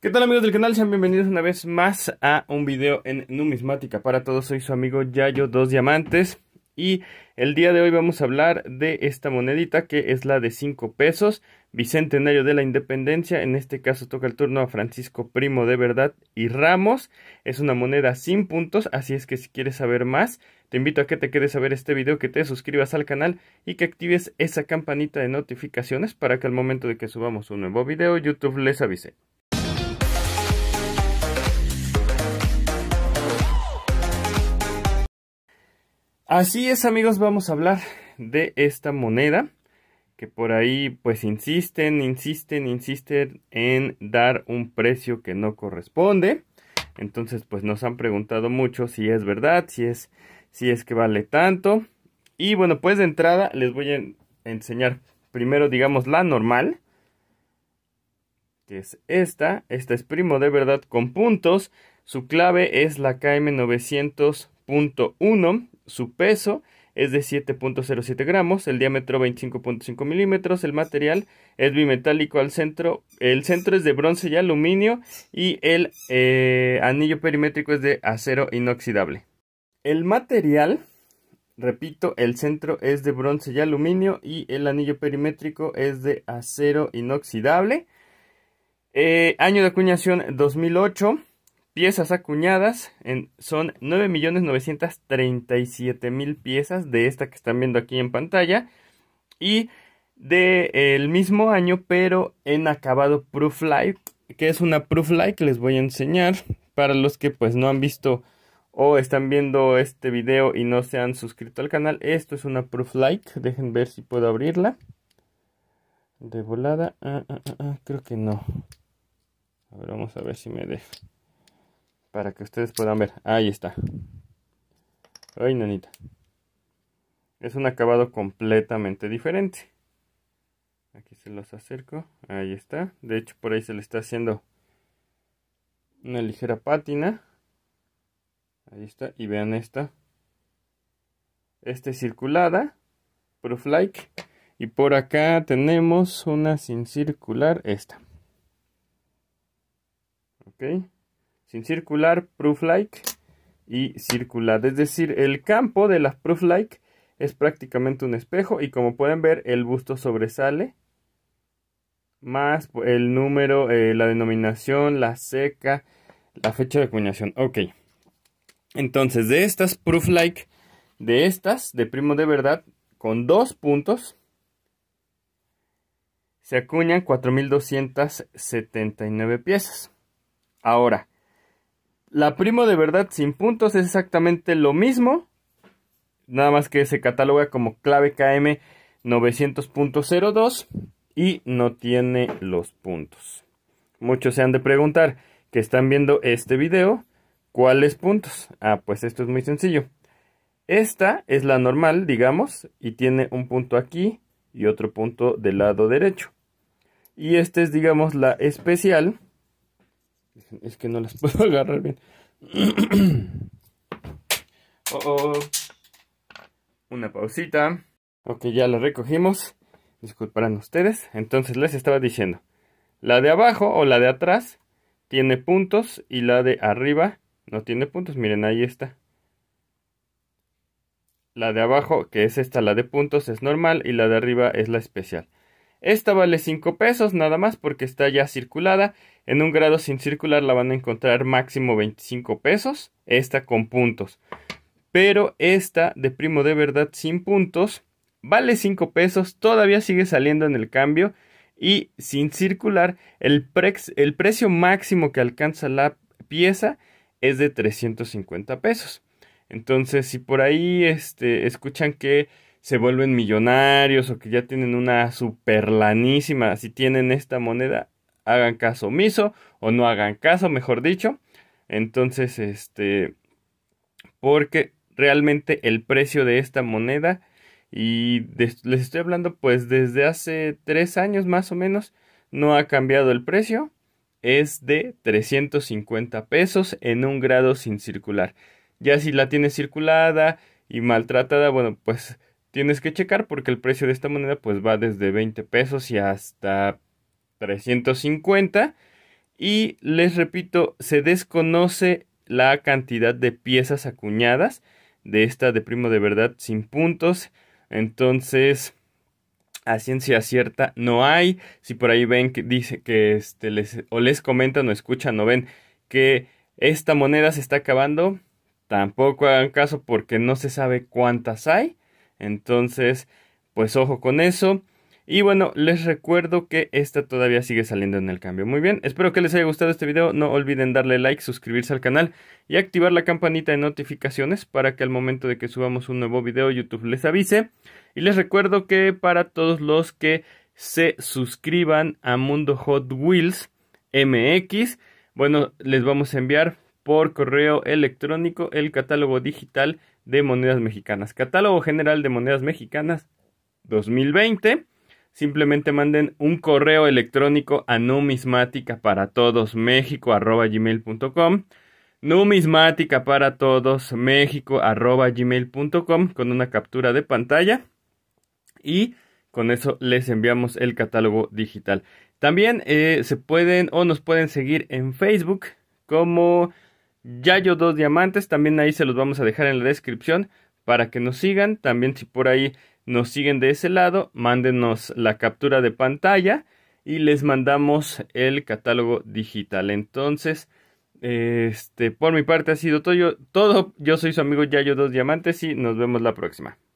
¿Qué tal amigos del canal? Sean bienvenidos una vez más a un video en numismática para todos. Soy su amigo Yayo Dos Diamantes y el día de hoy vamos a hablar de esta monedita que es la de 5 pesos, Bicentenario de la Independencia. En este caso toca el turno a Francisco Primo de Verdad y Ramos. Es una moneda sin puntos, así es que si quieres saber más, te invito a que te quedes a ver este video, que te suscribas al canal y que actives esa campanita de notificaciones para que al momento de que subamos un nuevo video YouTube les avise. Así es amigos, vamos a hablar de esta moneda que por ahí pues insisten, insisten, insisten en dar un precio que no corresponde. Entonces pues nos han preguntado mucho si es verdad, si es, si es que vale tanto. Y bueno pues de entrada les voy a enseñar primero digamos la normal que es esta. Esta es primo de verdad con puntos. Su clave es la KM900.1 su peso es de 7.07 gramos, el diámetro 25.5 milímetros, el material es bimetálico al centro, el centro es de bronce y aluminio y el eh, anillo perimétrico es de acero inoxidable. El material, repito, el centro es de bronce y aluminio y el anillo perimétrico es de acero inoxidable. Eh, año de acuñación 2008 piezas acuñadas son 9.937.000 piezas de esta que están viendo aquí en pantalla y del mismo año pero en acabado Proof Like que es una Proof que les voy a enseñar para los que pues no han visto o están viendo este video y no se han suscrito al canal esto es una Proof Like, dejen ver si puedo abrirla de volada ah, ah, ah, creo que no a ver vamos a ver si me dejo para que ustedes puedan ver. Ahí está. Ay, nanita. Es un acabado completamente diferente. Aquí se los acerco. Ahí está. De hecho, por ahí se le está haciendo una ligera pátina. Ahí está. Y vean esta. Esta es circulada. Proof like. Y por acá tenemos una sin circular. Esta. Ok sin circular, proof-like y circular. Es decir, el campo de las proof-like es prácticamente un espejo y como pueden ver el busto sobresale más el número, eh, la denominación, la seca, la fecha de acuñación. Ok. Entonces, de estas proof-like, de estas, de primo de verdad, con dos puntos, se acuñan 4.279 piezas. Ahora, la primo de verdad sin puntos es exactamente lo mismo, nada más que se cataloga como clave KM 900.02 y no tiene los puntos. Muchos se han de preguntar que están viendo este video, ¿cuáles puntos? Ah, pues esto es muy sencillo. Esta es la normal, digamos, y tiene un punto aquí y otro punto del lado derecho. Y esta es, digamos, la especial, es que no las puedo agarrar bien. Oh, oh, oh. Una pausita. Ok, ya la recogimos. Disculparán ustedes. Entonces les estaba diciendo. La de abajo o la de atrás tiene puntos y la de arriba no tiene puntos. Miren, ahí está. La de abajo, que es esta, la de puntos, es normal y la de arriba es la especial. Esta vale 5 pesos nada más porque está ya circulada. En un grado sin circular la van a encontrar máximo 25 pesos. Esta con puntos. Pero esta de primo de verdad sin puntos vale 5 pesos. Todavía sigue saliendo en el cambio. Y sin circular el, el precio máximo que alcanza la pieza es de 350 pesos. Entonces si por ahí este, escuchan que se vuelven millonarios o que ya tienen una superlanísima. si tienen esta moneda, hagan caso omiso o no hagan caso, mejor dicho. Entonces, este, porque realmente el precio de esta moneda, y les estoy hablando pues desde hace tres años más o menos, no ha cambiado el precio, es de 350 pesos en un grado sin circular. Ya si la tiene circulada y maltratada, bueno, pues tienes que checar porque el precio de esta moneda pues va desde 20 pesos y hasta 350 y les repito se desconoce la cantidad de piezas acuñadas de esta de primo de verdad sin puntos entonces a ciencia cierta no hay si por ahí ven que dice que este les o les comentan o escuchan o ven que esta moneda se está acabando tampoco hagan caso porque no se sabe cuántas hay entonces, pues ojo con eso. Y bueno, les recuerdo que esta todavía sigue saliendo en el cambio. Muy bien, espero que les haya gustado este video. No olviden darle like, suscribirse al canal y activar la campanita de notificaciones para que al momento de que subamos un nuevo video YouTube les avise. Y les recuerdo que para todos los que se suscriban a Mundo Hot Wheels MX, bueno, les vamos a enviar por correo electrónico el catálogo digital de monedas mexicanas. Catálogo general de monedas mexicanas 2020. Simplemente manden un correo electrónico a numismática para todos México Numismática para todos México con una captura de pantalla. Y con eso les enviamos el catálogo digital. También eh, se pueden o nos pueden seguir en Facebook como Yayo Dos Diamantes, también ahí se los vamos a dejar en la descripción para que nos sigan. También si por ahí nos siguen de ese lado, mándenos la captura de pantalla y les mandamos el catálogo digital. Entonces, este, por mi parte ha sido todo. Yo, todo. yo soy su amigo Yayo Dos Diamantes y nos vemos la próxima.